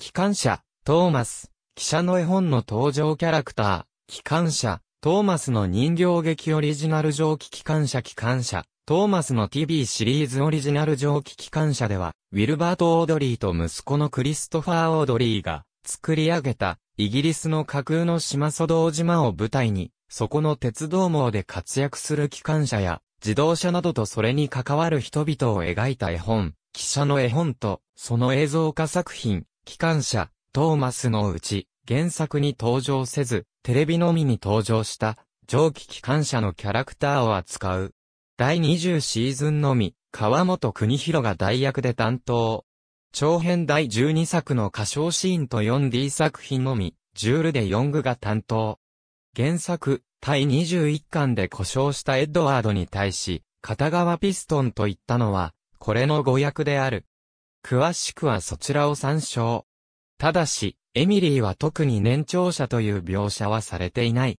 機関車、トーマス、記者の絵本の登場キャラクター、機関車、トーマスの人形劇オリジナル蒸気機関車機関車、トーマスの TV シリーズオリジナル蒸気機関車では、ウィルバート・オードリーと息子のクリストファー・オードリーが作り上げた、イギリスの架空の島蘇道島を舞台に、そこの鉄道網で活躍する機関車や、自動車などとそれに関わる人々を描いた絵本、記者の絵本と、その映像化作品、機関車、トーマスのうち、原作に登場せず、テレビのみに登場した、蒸気機関車のキャラクターを扱う。第20シーズンのみ、川本国広が代役で担当。長編第12作の歌唱シーンと 4D 作品のみ、ジュールでングが担当。原作、第21巻で故障したエドワードに対し、片側ピストンと言ったのは、これの語訳である。詳しくはそちらを参照。ただし、エミリーは特に年長者という描写はされていない。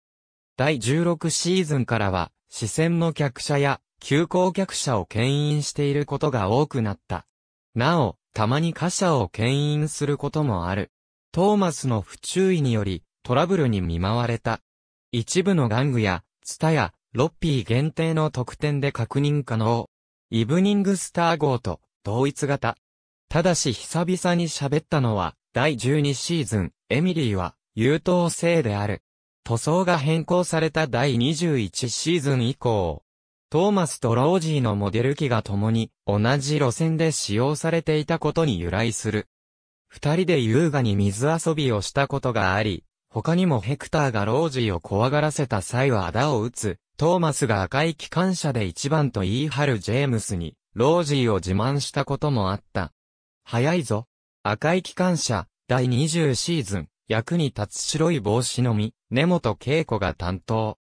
第16シーズンからは、視線の客車や、急行客車を牽引していることが多くなった。なお、たまに貨車を牽引することもある。トーマスの不注意により、トラブルに見舞われた。一部の玩具や、ツタや、ロッピー限定の特典で確認可能。イブニングスター号と同一型。ただし久々に喋ったのは、第12シーズン、エミリーは、優等生である。塗装が変更された第21シーズン以降、トーマスとロージーのモデル機が共に同じ路線で使用されていたことに由来する。二人で優雅に水遊びをしたことがあり、他にもヘクターがロージーを怖がらせた際は仇を打つ、トーマスが赤い機関車で一番と言い張るジェームスに、ロージーを自慢したこともあった。早いぞ。赤い機関車、第20シーズン、役に立つ白い帽子のみ、根本恵子が担当。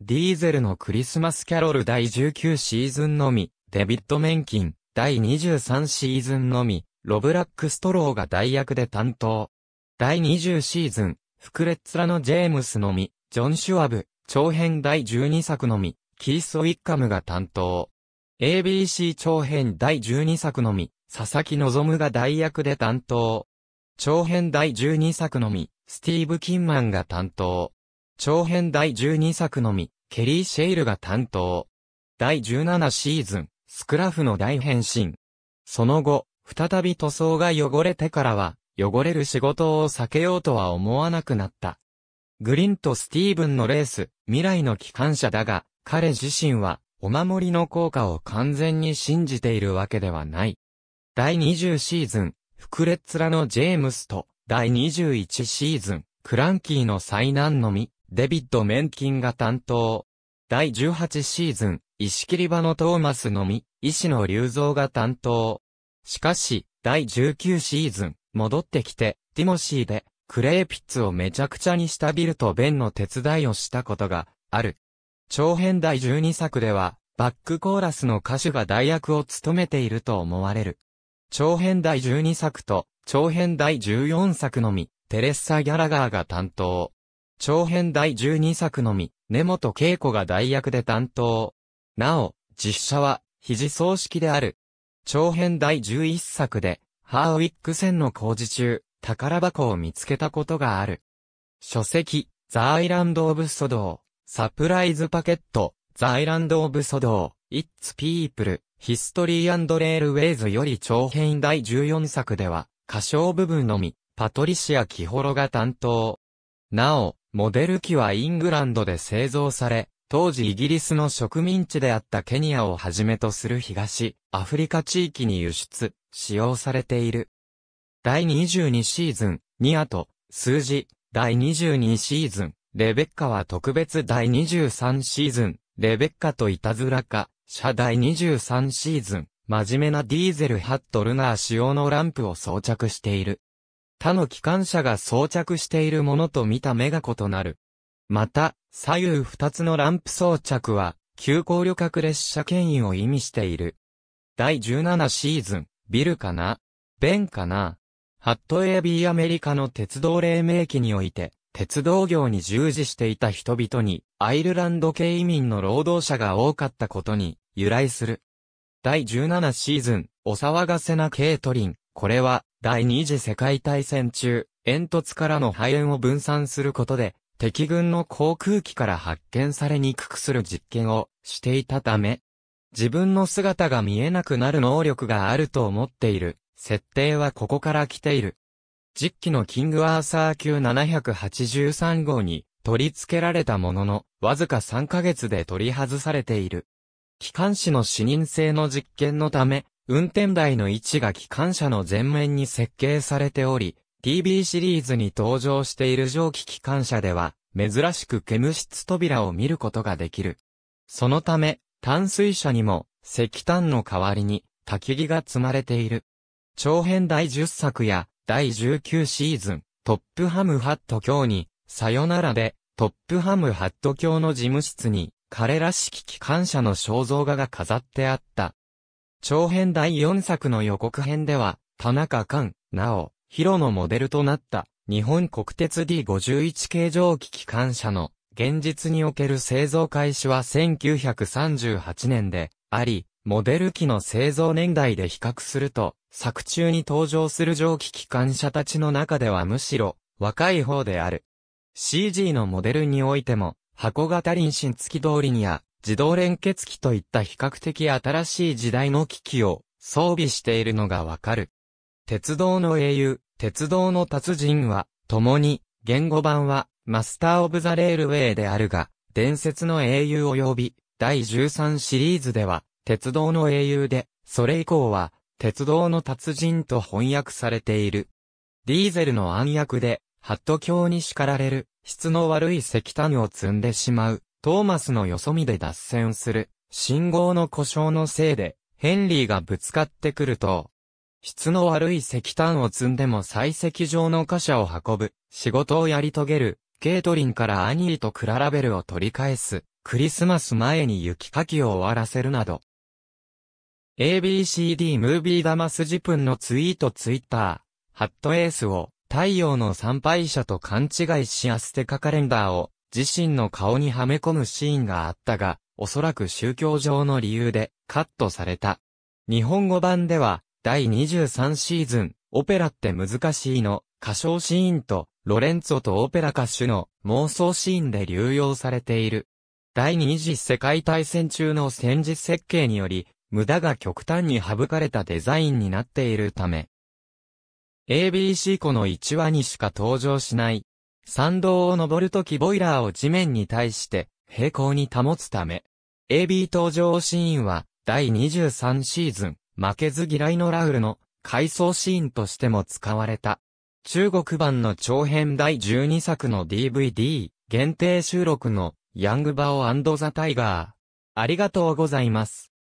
ディーゼルのクリスマスキャロル第19シーズンのみ、デビッド・メンキン、第23シーズンのみ、ロブラック・ストローが代役で担当。第20シーズン、フクレッツラのジェームスのみ、ジョン・シュワブ、長編第12作のみ、キース・ウィッカムが担当。ABC 長編第12作のみ、佐々木望が代役で担当。長編第12作のみ、スティーブ・キンマンが担当。長編第12作のみ、ケリー・シェイルが担当。第17シーズン、スクラフの大変身。その後、再び塗装が汚れてからは、汚れる仕事を避けようとは思わなくなった。グリンとスティーブンのレース、未来の機関車だが、彼自身は、お守りの効果を完全に信じているわけではない。第20シーズン、フクレッツラのジェームスと、第21シーズン、クランキーの災難のみ、デビッド・メンキンが担当。第18シーズン、石切り場のトーマスのみ、医師の隆造が担当。しかし、第19シーズン、戻ってきて、ティモシーで、クレーピッツをめちゃくちゃにしたビルとベンの手伝いをしたことが、ある。長編第12作では、バックコーラスの歌手が代役を務めていると思われる。長編第12作と、長編第14作のみ、テレッサ・ギャラガーが担当。長編第12作のみ、根本恵子が代役で担当。なお、実写は、肘葬式である。長編第11作で、ハーウィック戦の工事中、宝箱を見つけたことがある。書籍、ザ・アイランド・オブ・ソドー、サプライズ・パケット、ザ・アイランド・オブ・ソドー、イッツ・ピープル、ヒストリーレールウェイズより長編第14作では、歌唱部分のみ、パトリシア・キホロが担当。なお、モデル機はイングランドで製造され、当時イギリスの植民地であったケニアをはじめとする東、アフリカ地域に輸出、使用されている。第22シーズン、ニアと、数字、第22シーズン、レベッカは特別第23シーズン、レベッカといたずらか、車第23シーズン、真面目なディーゼルハットルナー仕様のランプを装着している。他の機関車が装着しているものと見た目が異なる。また、左右2つのランプ装着は、急行旅客列車牽引を意味している。第17シーズン、ビルかなベンかなハットエアビーアメリカの鉄道黎明期において、鉄道業に従事していた人々に、アイルランド系移民の労働者が多かったことに、由来する。第17シーズン、お騒がせなケイトリン。これは、第二次世界大戦中、煙突からの肺炎を分散することで、敵軍の航空機から発見されにくくする実験をしていたため、自分の姿が見えなくなる能力があると思っている。設定はここから来ている。実機のキングアーサー級783号に取り付けられたものの、わずか3ヶ月で取り外されている。機関士の視認性の実験のため、運転台の位置が機関車の前面に設計されており、t b シリーズに登場している蒸気機関車では、珍しく煙室扉を見ることができる。そのため、淡水車にも、石炭の代わりに、焚き木が積まれている。長編第10作や、第19シーズン、トップハムハット卿に、さよならで、トップハムハット卿の事務室に、彼らしき機関車の肖像画が飾ってあった。長編第4作の予告編では、田中寛、なお、ヒロのモデルとなった、日本国鉄 D51 形状機機関車の、現実における製造開始は1938年で、あり、モデル機の製造年代で比較すると、作中に登場する蒸気機関車たちの中ではむしろ、若い方である。CG のモデルにおいても、箱型臨身付き通りにや、自動連結機といった比較的新しい時代の機器を装備しているのがわかる。鉄道の英雄、鉄道の達人は、共に、言語版は、マスター・オブ・ザ・レールウェイであるが、伝説の英雄及び、第13シリーズでは、鉄道の英雄で、それ以降は、鉄道の達人と翻訳されている。ディーゼルの暗躍で、ハット卿に叱られる、質の悪い石炭を積んでしまう、トーマスのよそ見で脱線する、信号の故障のせいで、ヘンリーがぶつかってくると、質の悪い石炭を積んでも採石場の貨車を運ぶ、仕事をやり遂げる、ケイトリンからアニーとクララベルを取り返す、クリスマス前に雪かきを終わらせるなど。ABCD ムービーダマスジプンのツイートツイッター、ハットエースを太陽の参拝者と勘違いしアステカカレンダーを自身の顔にはめ込むシーンがあったが、おそらく宗教上の理由でカットされた。日本語版では、第23シーズン、オペラって難しいの、歌唱シーンと、ロレンツォとオペラ歌手の妄想シーンで流用されている。第二次世界大戦中の戦時設計により、無駄が極端に省かれたデザインになっているため、ABC 湖の1話にしか登場しない。参道を登るときボイラーを地面に対して平行に保つため。AB 登場シーンは第23シーズン負けず嫌いのラウルの回想シーンとしても使われた。中国版の長編第12作の DVD 限定収録のヤングバオザタイガー。ありがとうございます。